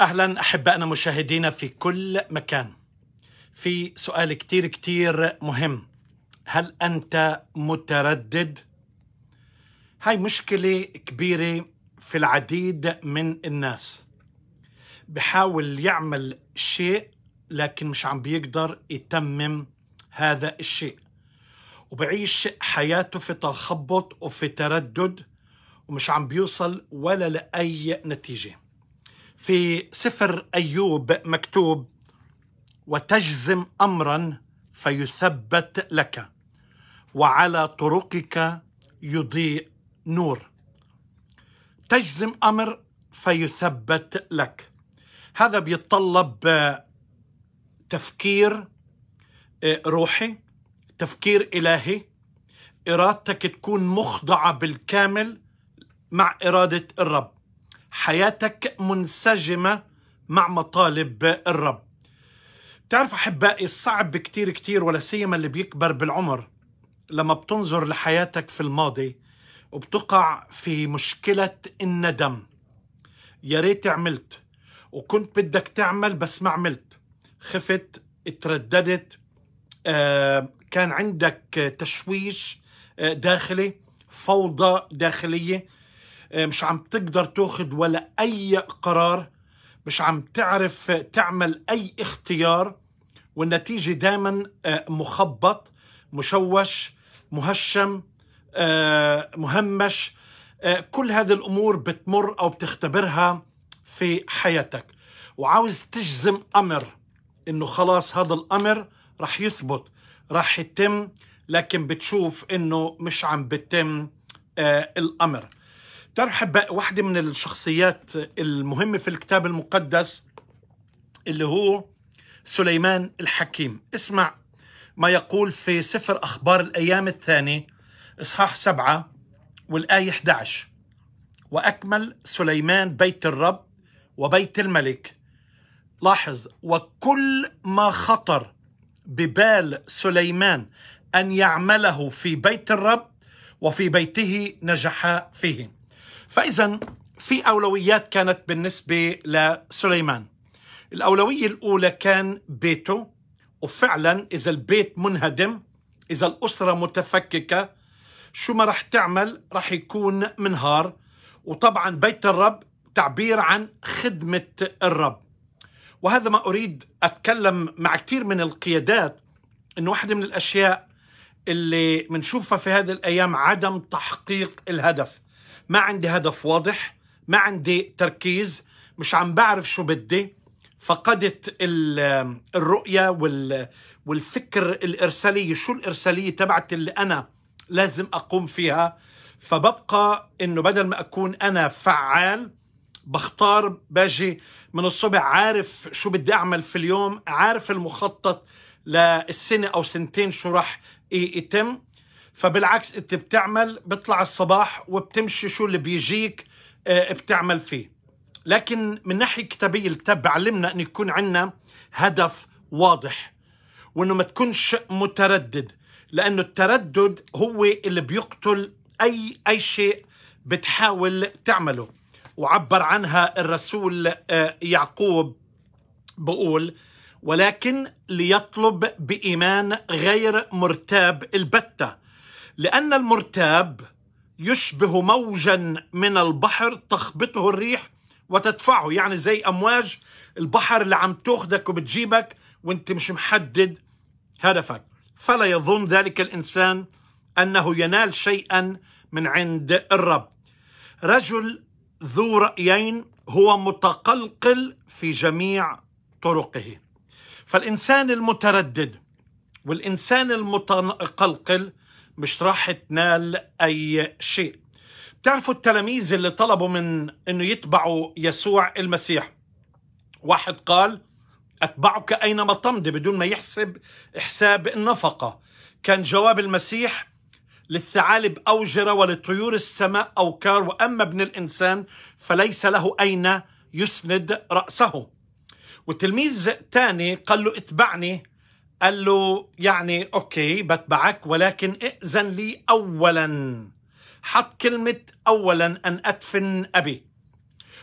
أهلا أحبائنا مشاهدينا في كل مكان في سؤال كتير كتير مهم هل أنت متردد؟ هاي مشكلة كبيرة في العديد من الناس بحاول يعمل شيء لكن مش عم بيقدر يتمم هذا الشيء وبعيش حياته في تخبط وفي تردد ومش عم بيوصل ولا لأي نتيجه في سفر ايوب مكتوب وتجزم امرا فيثبت لك وعلى طرقك يضيء نور تجزم امر فيثبت لك هذا بيتطلب آه، تفكير آه، روحي تفكير الهي ارادتك تكون مخضعه بالكامل مع اراده الرب حياتك منسجمة مع مطالب الرب تعرف أحبائي الصعب كتير كتير ولا سيما اللي بيكبر بالعمر لما بتنظر لحياتك في الماضي وبتقع في مشكلة الندم يا ريت عملت وكنت بدك تعمل بس ما عملت خفت ترددت آه، كان عندك تشويش آه، داخلي فوضى داخلية آه، مش عم تقدر تاخذ ولا اي قرار مش عم تعرف تعمل اي اختيار والنتيجه دائما آه، مخبط مشوش مهشم آه، مهمش كل هذه الامور بتمر او بتختبرها في حياتك وعاوز تجزم امر انه خلاص هذا الامر رح يثبت رح يتم لكن بتشوف انه مش عم بتم الامر ترحب واحدة من الشخصيات المهمة في الكتاب المقدس اللي هو سليمان الحكيم اسمع ما يقول في سفر أخبار الأيام الثاني إصحاح سبعة والآية 11 وأكمل سليمان بيت الرب وبيت الملك لاحظ وكل ما خطر ببال سليمان أن يعمله في بيت الرب وفي بيته نجح فيه فإذا في أولويات كانت بالنسبة لسليمان الأولوية الأولى كان بيته وفعلا إذا البيت منهدم إذا الأسرة متفككة شو ما رح تعمل رح يكون منهار وطبعا بيت الرب تعبير عن خدمة الرب وهذا ما أريد أتكلم مع كثير من القيادات أنه واحدة من الأشياء اللي بنشوفها في هذه الأيام عدم تحقيق الهدف ما عندي هدف واضح ما عندي تركيز مش عم بعرف شو بدي فقدت الرؤية والفكر الإرسالية شو الإرسالية تبعت اللي أنا لازم أقوم فيها فببقى إنه بدل ما أكون أنا فعال بختار باجي من الصبح عارف شو بدي أعمل في اليوم عارف المخطط للسنة أو سنتين شو راح يتم فبالعكس انت بتعمل بيطلع الصباح وبتمشي شو اللي بيجيك آه، بتعمل فيه لكن من ناحية كتابية الكتاب بعلمنا أن يكون عندنا هدف واضح وأنه ما تكونش متردد لأنه التردد هو اللي بيقتل أي, أي شيء بتحاول تعمله وعبر عنها الرسول آه، يعقوب بقول ولكن ليطلب بإيمان غير مرتاب البتة لأن المرتاب يشبه موجا من البحر تخبطه الريح وتدفعه يعني زي أمواج البحر اللي عم تاخدك وبتجيبك وانت مش محدد هدفك فلا يظن ذلك الإنسان أنه ينال شيئا من عند الرب رجل ذو رأيين هو متقلقل في جميع طرقه فالإنسان المتردد والإنسان المتقلقل مش راح تنال أي شيء بتعرفوا التلاميذ اللي طلبوا من أنه يتبعوا يسوع المسيح واحد قال أتبعك أينما تمضي بدون ما يحسب حساب النفقة كان جواب المسيح للثعالب أوجرة ولطيور السماء أوكار وأما ابن الإنسان فليس له أين يسند رأسه والتلميذ تاني قال له اتبعني قال له يعني اوكي بتبعك ولكن ائذن لي اولا حط كلمه اولا ان ادفن ابي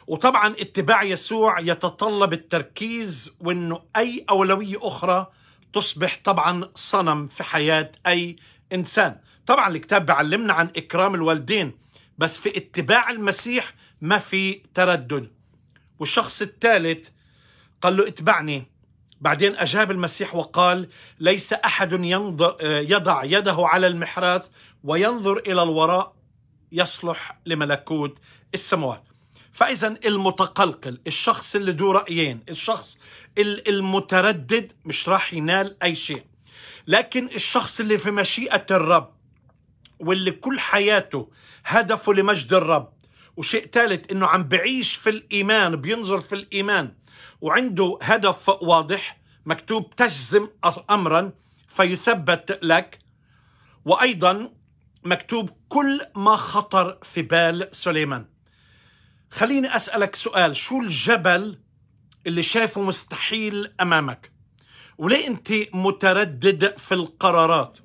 وطبعا اتباع يسوع يتطلب التركيز وانه اي اولويه اخرى تصبح طبعا صنم في حياه اي انسان طبعا الكتاب بيعلمنا عن اكرام الوالدين بس في اتباع المسيح ما في تردد والشخص الثالث قال له اتبعني بعدين أجاب المسيح وقال ليس أحد ينظر يضع يده على المحراث وينظر إلى الوراء يصلح لملكوت السماوات فإذا المتقلقل الشخص اللي ذو رأيين الشخص المتردد مش راح ينال أي شيء لكن الشخص اللي في مشيئة الرب واللي كل حياته هدفه لمجد الرب وشيء ثالث انه عم بعيش في الايمان بينظر في الايمان وعنده هدف واضح مكتوب تجزم امرا فيثبت لك وايضا مكتوب كل ما خطر في بال سليمان خليني اسالك سؤال شو الجبل اللي شايفه مستحيل امامك وليه انت متردد في القرارات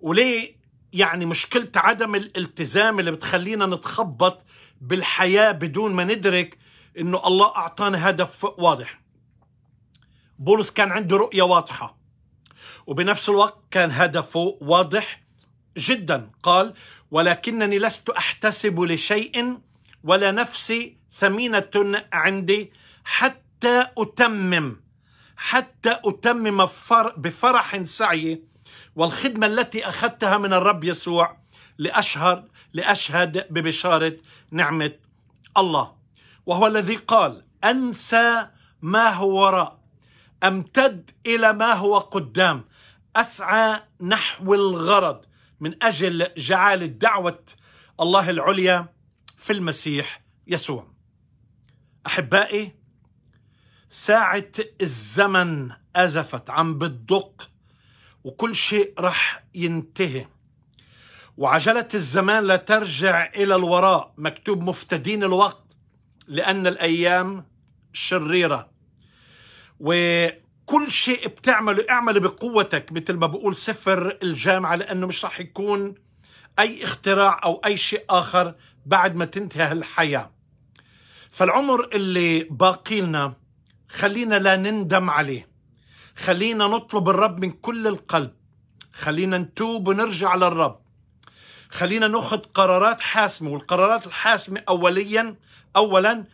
وليه يعني مشكله عدم الالتزام اللي بتخلينا نتخبط بالحياه بدون ما ندرك انه الله اعطانا هدف واضح بولس كان عنده رؤيه واضحه وبنفس الوقت كان هدفه واضح جدا قال ولكنني لست احتسب لشيء ولا نفسي ثمينه عندي حتى اتمم حتى اتمم بفرح سعي والخدمه التي اخذتها من الرب يسوع لاشهر لاشهد ببشاره نعمه الله وهو الذي قال أنسى ما هو وراء أمتد إلى ما هو قدام أسعى نحو الغرض من أجل جعالة دعوة الله العليا في المسيح يسوع أحبائي ساعة الزمن أزفت عم بتدق وكل شيء رح ينتهي وعجلة الزمان لا ترجع إلى الوراء مكتوب مفتدين الوقت لأن الأيام شريرة وكل شيء بتعمله اعمله بقوتك مثل ما بقول سفر الجامعة لأنه مش رح يكون أي اختراع أو أي شيء آخر بعد ما تنتهي الحياة فالعمر اللي باقي لنا خلينا لا نندم عليه خلينا نطلب الرب من كل القلب خلينا نتوب ونرجع للرب خلينا ناخذ قرارات حاسمه والقرارات الحاسمه اوليا اولا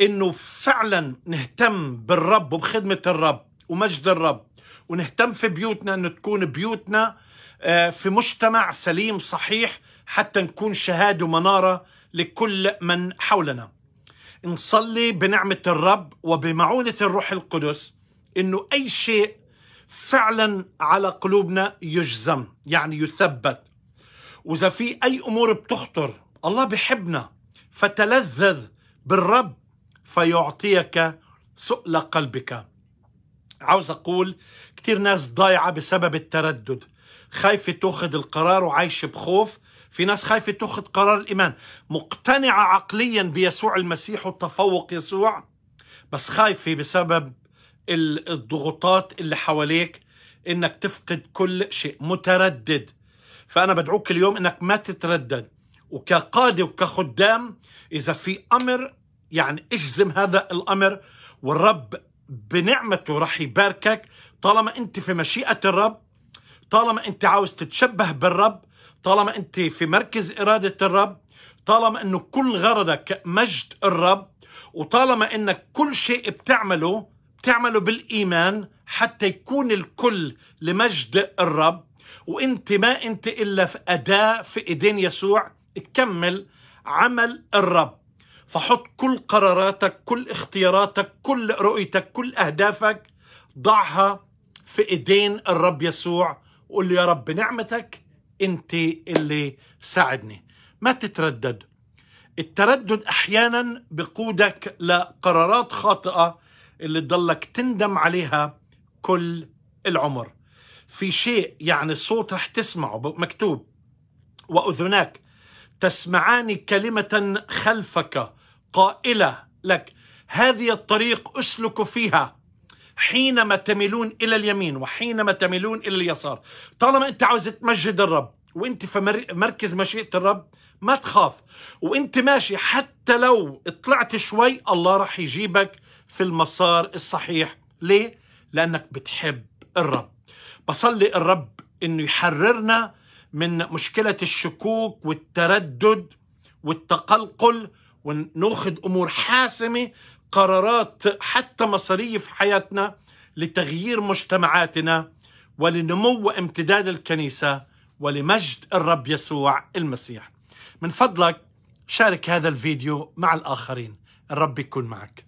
انه فعلا نهتم بالرب وبخدمه الرب ومجد الرب ونهتم في بيوتنا انه تكون بيوتنا آه، في مجتمع سليم صحيح حتى نكون شهاده ومناره لكل من حولنا. نصلي بنعمه الرب وبمعونه الروح القدس انه اي شيء فعلا على قلوبنا يجزم يعني يثبت واذا في اي امور بتخطر الله بحبنا فتلذذ بالرب فيعطيك سؤل قلبك عاوز اقول كتير ناس ضايعه بسبب التردد خايفه تاخذ القرار وعايشه بخوف في ناس خايفه تاخذ قرار الايمان مقتنعه عقليا بيسوع المسيح وتفوق يسوع بس خايفه بسبب الضغوطات اللي حواليك انك تفقد كل شيء متردد فأنا بدعوك اليوم أنك ما تتردد وكقادة وكخدام إذا في أمر يعني اجزم هذا الأمر والرب بنعمته رح يباركك طالما أنت في مشيئة الرب طالما أنت عاوز تتشبه بالرب طالما أنت في مركز إرادة الرب طالما أنه كل غرضك مجد الرب وطالما أنك كل شيء بتعمله بتعمله بالإيمان حتى يكون الكل لمجد الرب وانت ما انت الا في اداه في ايدين يسوع تكمل عمل الرب فحط كل قراراتك كل اختياراتك كل رؤيتك كل اهدافك ضعها في ايدين الرب يسوع وقول له يا رب بنعمتك انت اللي ساعدني ما تتردد التردد احيانا بقودك لقرارات خاطئه اللي تضلك تندم عليها كل العمر في شيء يعني الصوت رح تسمعه مكتوب وأذناك تسمعان كلمة خلفك قائلة لك هذه الطريق أسلك فيها حينما تميلون إلى اليمين وحينما تميلون إلى اليسار طالما أنت عاوز تمجد الرب وأنت في مركز مشيئة الرب ما تخاف وانت ماشي حتى لو طلعت شوي الله رح يجيبك في المسار الصحيح ليه؟ لأنك بتحب الرب بصلي الرب انه يحررنا من مشكله الشكوك والتردد والتقلقل وناخذ امور حاسمه قرارات حتى مصيريه في حياتنا لتغيير مجتمعاتنا ولنمو وامتداد الكنيسه ولمجد الرب يسوع المسيح من فضلك شارك هذا الفيديو مع الاخرين الرب يكون معك